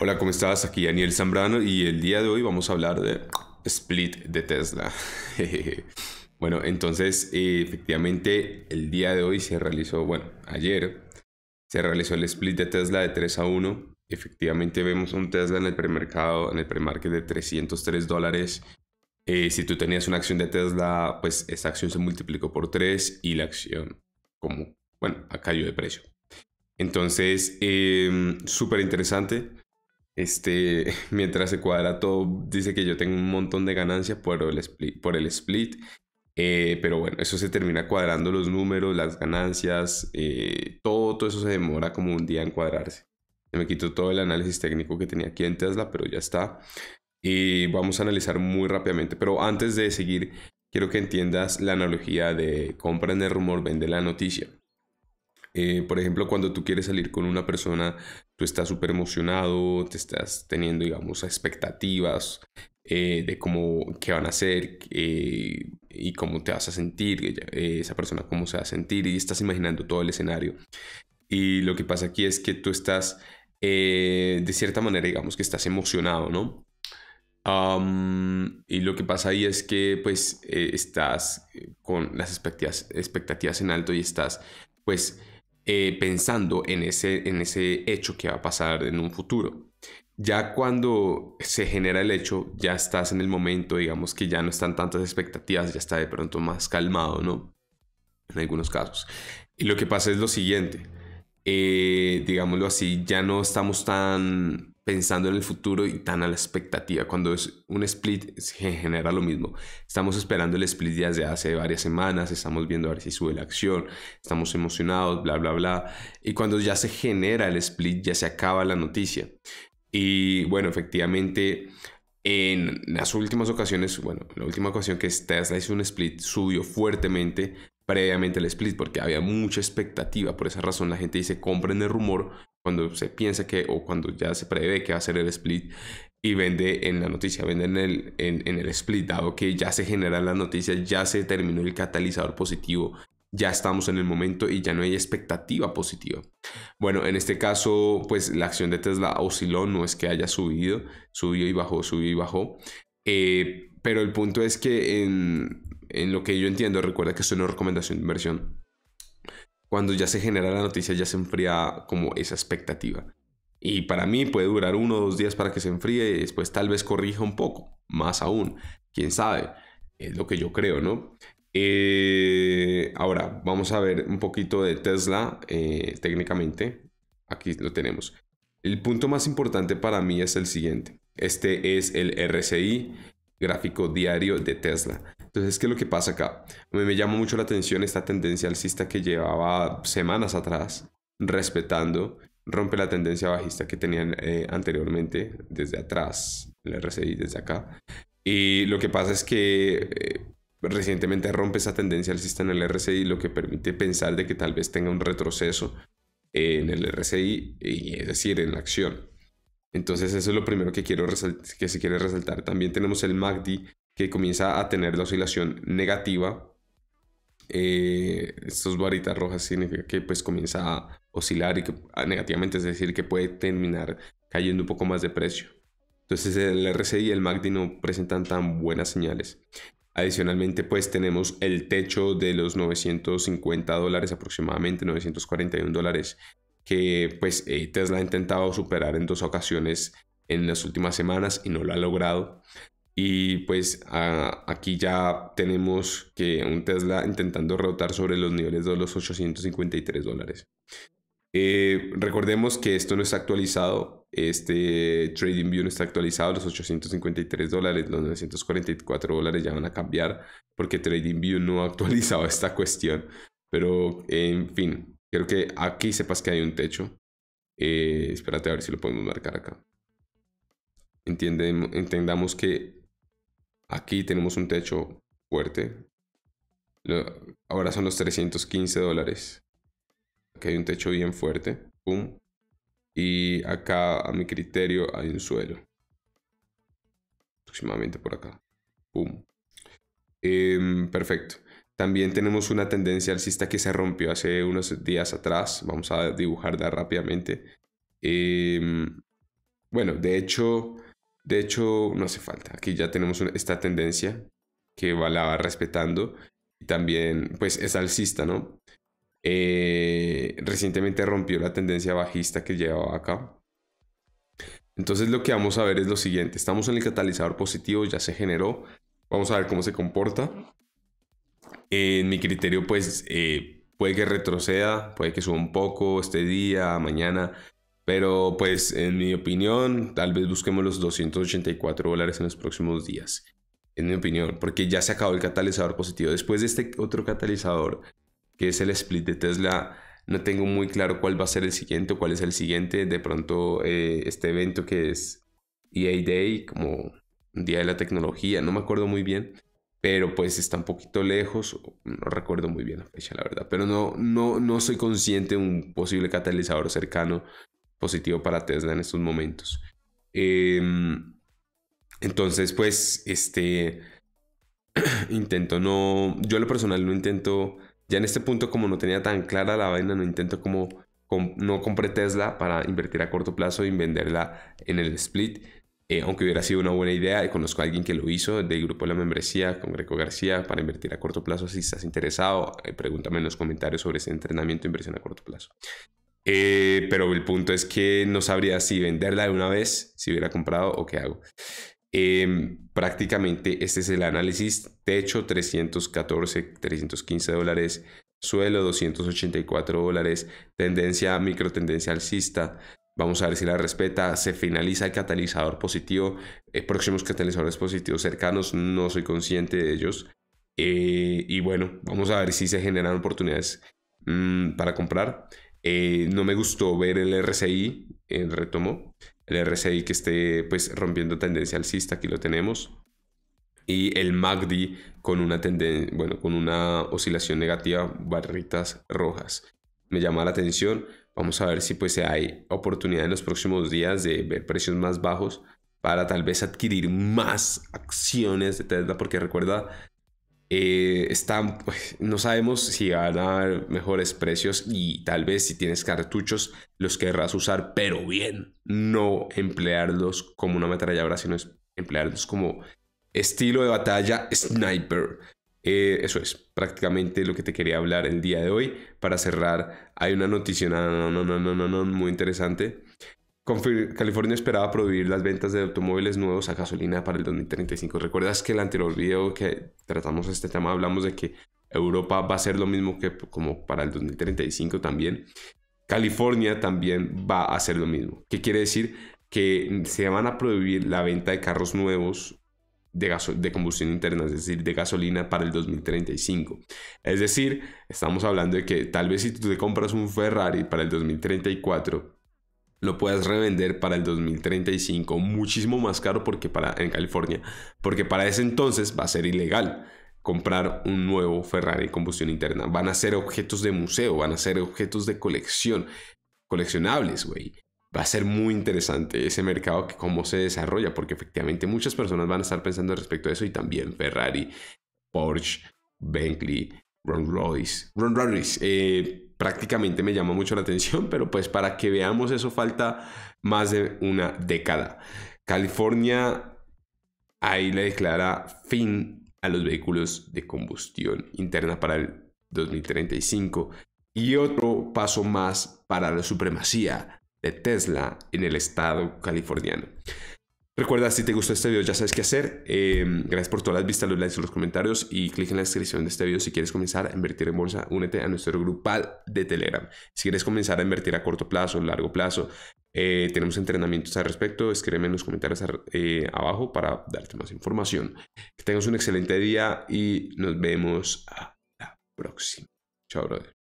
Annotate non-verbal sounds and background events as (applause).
Hola, ¿cómo estás? Aquí Daniel Zambrano y el día de hoy vamos a hablar de split de Tesla. (laughs) bueno, entonces eh, efectivamente el día de hoy se realizó, bueno, ayer se realizó el split de Tesla de 3 a 1. Efectivamente vemos un Tesla en el premercado, en el premarket de 303 dólares. Eh, si tú tenías una acción de Tesla, pues esa acción se multiplicó por 3 y la acción, como, bueno, cayó de precio. Entonces, em, súper interesante. Este, (laughs) mientras se cuadra todo, dice que yo tengo un montón de ganancias por el split. Por el split. pero bueno, eso se termina cuadrando los números, las ganancias, eh, todo, todo eso se demora como un día en cuadrarse. Se me quito todo el análisis técnico que tenía aquí en Tesla, pero ya está. Y vamos a analizar muy rápidamente. Pero antes de seguir, quiero que entiendas la analogía de en el rumor, vende la noticia. Eh, por ejemplo, cuando tú quieres salir con una persona, tú estás súper emocionado, te estás teniendo, digamos, expectativas eh, de cómo, qué van a hacer eh, y cómo te vas a sentir, esa persona cómo se va a sentir y estás imaginando todo el escenario. Y lo que pasa aquí es que tú estás, de cierta manera, digamos que estás emocionado, ¿no? y lo que pasa ahí es que pues estás con las expectativas, expectativas en alto y estás pues eh, pensando en ese, en ese hecho que va a pasar en un futuro. Ya cuando se genera el hecho, ya estás en el momento, digamos que ya no están tantas expectativas, ya está de pronto más calmado, ¿no? En algunos casos. Y lo que pasa es lo siguiente, eh, digámoslo así, ya no estamos tan pensando en el futuro y tan a la expectativa. Cuando es un split se genera lo mismo. Estamos esperando el split desde hace varias semanas, estamos viendo a ver si sube la acción, estamos emocionados, bla, bla, bla. Y cuando ya se genera el split ya se acaba la noticia. Y bueno, efectivamente en las últimas ocasiones, bueno, la última ocasión que Tesla hizo un split subió fuertemente previamente el split porque había mucha expectativa. Por esa razón la gente dice compren el rumor cuando se piensa que o cuando ya se prevé que va a ser el split y vende en la noticia, vende en el, en, el split, dado que ya se generan las noticias, ya se terminó el catalizador positivo, ya estamos en el momento y ya no hay expectativa positiva. Bueno, en este caso, pues la acción de Tesla osciló, no es que haya subido, subió y bajó, subió y bajó. Eh, pero el punto es que en, lo que yo entiendo, recuerda que esto no es una recomendación de inversión cuando ya se genera la noticia ya se enfría como esa expectativa. Y para mí puede durar uno o dos días para que se enfríe y después tal vez corrija un poco, más aún, quién sabe, es lo que yo creo, ¿no? Eh, ahora, vamos a ver un poquito de Tesla eh, técnicamente. Aquí lo tenemos. El punto más importante para mí es el siguiente. Este es el RCI, gráfico diario de Tesla. Entonces, ¿qué es lo que pasa acá? Me, me llamó mucho la atención esta tendencia alcista que llevaba semanas atrás, respetando, rompe la tendencia bajista que tenían eh, anteriormente, desde atrás, el RSI desde acá. Y lo que pasa es que eh, recientemente rompe esa tendencia alcista en el RSI, lo que permite pensar de que tal vez tenga un retroceso en el RSI, y, es decir, en la acción. Entonces eso es lo primero que quiero que se quiere resaltar. También tenemos el MACD que comienza a tener la oscilación negativa, eh, estas varitas rojas significa que pues comienza a oscilar y negativamente, es decir, que puede terminar cayendo un poco más de precio. Entonces el RSI y el MACD no presentan tan buenas señales. Adicionalmente, pues tenemos el techo de los 950 dólares, aproximadamente 941 dólares, que pues eh, Tesla ha intentado superar en dos ocasiones en las últimas semanas y no lo ha logrado. Y pues aquí ya tenemos que un Tesla intentando rotar sobre los niveles de los 853 dólares. Eh, recordemos que esto no está actualizado, este TradingView no está actualizado, los 853 dólares, los 944 dólares ya van a cambiar porque TradingView no ha actualizado (laughs) esta cuestión. Pero en fin, creo que aquí sepas que hay un techo. Eh, espérate a ver si lo podemos marcar acá Entendamos que Aquí tenemos un techo fuerte. Ahora son los 315 dólares. Aquí hay un techo bien fuerte. Y acá, a mi criterio, hay un suelo. Aproximadamente por acá. Em, perfecto. También tenemos una tendencia alcista que se rompió hace unos días atrás. Vamos a dibujarla rápidamente. Em, bueno, de hecho, de hecho, no hace falta. Aquí ya tenemos esta tendencia que va, la va respetando. Y también, pues, es alcista, ¿no? Eh, recientemente rompió la tendencia bajista que llevaba acá. Entonces lo que vamos a ver es lo siguiente. Estamos en el catalizador positivo, ya se generó. Vamos a ver cómo se comporta. en mi criterio, pues eh, puede que retroceda, puede que suba un poco este día, mañana, pero pues en mi opinión, tal vez busquemos los 284 dólares en los próximos días. En mi opinión, porque ya se acabó el catalizador positivo. Después de este otro catalizador, que es el split de Tesla, no tengo muy claro cuál va a ser el siguiente cuál es el siguiente. De pronto eh, este evento que es EA Day, como Día de la Tecnología, no me acuerdo muy bien. Pero pues está un poquito lejos, no recuerdo muy bien la fecha, la verdad. Pero no, no, no soy consciente de un posible catalizador cercano positivo para Tesla en estos momentos. Em, entonces, pues, este, (clears throat) intento no, yo lo personal no intento, ya en este punto como no tenía tan clara la vaina, no intento como, no compré Tesla para invertir a corto plazo y venderla en el split. Eh, aunque hubiera sido una buena idea, y conozco a alguien que lo hizo del grupo de la membresía con Greco García para invertir a corto plazo. Si estás interesado, eh, pregúntame en los comentarios sobre ese entrenamiento de inversión a corto plazo. Eh, pero el punto es que no sabría si venderla de una vez, si hubiera comprado o qué hago. Em, prácticamente este es el análisis. Techo 314, 315 dólares. Suelo 284 dólares. Tendencia, micro tendencia alcista. Vamos a ver si la respeta. Se finaliza el catalizador positivo. Eh, próximos catalizadores positivos cercanos. No soy consciente de ellos. Eh, y bueno, vamos a ver si se generan oportunidades mm, para comprar. Eh, no me gustó ver el RSI, en retomo, el RSI que esté pues rompiendo tendencia alcista, aquí lo tenemos. Y el MACD con una, tendencia bueno, con una oscilación negativa, barritas rojas. Me llama la atención. Vamos a ver si pues hay oportunidad en los próximos días de ver precios más bajos para tal vez adquirir más acciones de Tesla, porque recuerda eh, pues, no sabemos si van a dar mejores precios y tal vez si tienes cartuchos los querrás usar, pero bien, no emplearlos como una ahora sino emplearlos como estilo de batalla sniper. Eh, eso es prácticamente lo que te quería hablar el día de hoy. Para cerrar, hay una noticia no, no, no, no, no, muy interesante California esperaba prohibir las ventas de automóviles nuevos a gasolina para el 2035. ¿Recuerdas que el anterior video que tratamos este tema hablamos de que Europa va a ser lo mismo que como para el 2035 también? California también va a hacer lo mismo. ¿Qué quiere decir? Que se van a prohibir la venta de carros nuevos de, de combustión interna, es decir, de gasolina para el 2035. Es decir, estamos hablando de que tal vez si tú te compras un Ferrari para el 2034, lo puedas revender para el 2035 muchísimo más caro porque para en California, porque para ese entonces va a ser ilegal comprar un nuevo Ferrari combustión interna. Van a ser objetos de museo, van a ser objetos de colección, coleccionables, güey. Va a ser muy interesante ese mercado que cómo se desarrolla, porque efectivamente muchas personas van a estar pensando respecto a eso y también Ferrari, Porsche, Bentley, Rolls Royce, Rolls Royce, eh, prácticamente me llama mucho la atención, (laughs) pero pues para que veamos eso falta más de una década. California ahí le declara fin a los vehículos de combustión interna para el 2035 y otro paso más para la supremacía de Tesla en el estado californiano. Recuerda, si te gustó este video ya sabes qué hacer. Em, gracias por todas las vistas, los likes, los comentarios y clic en la descripción de este video si quieres comenzar a invertir en bolsa. Únete a nuestro grupal de Telegram. Si quieres comenzar a invertir a corto plazo, a largo plazo, eh, tenemos entrenamientos al respecto. Escríbeme en los comentarios eh, abajo para darte más información. Que tengas un excelente día y nos vemos a la próxima. Chao, brother.